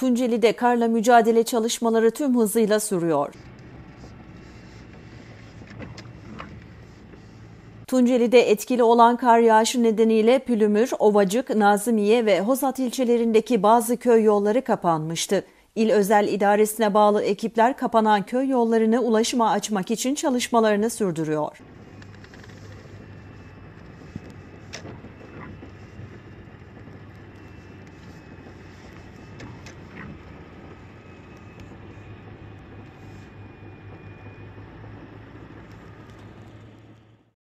Tunceli'de karla mücadele çalışmaları tüm hızıyla sürüyor. Tunceli'de etkili olan kar yağışı nedeniyle Pülümür, Ovacık, Nazımiye ve Hozat ilçelerindeki bazı köy yolları kapanmıştı. İl özel idaresine bağlı ekipler kapanan köy yollarını ulaşıma açmak için çalışmalarını sürdürüyor.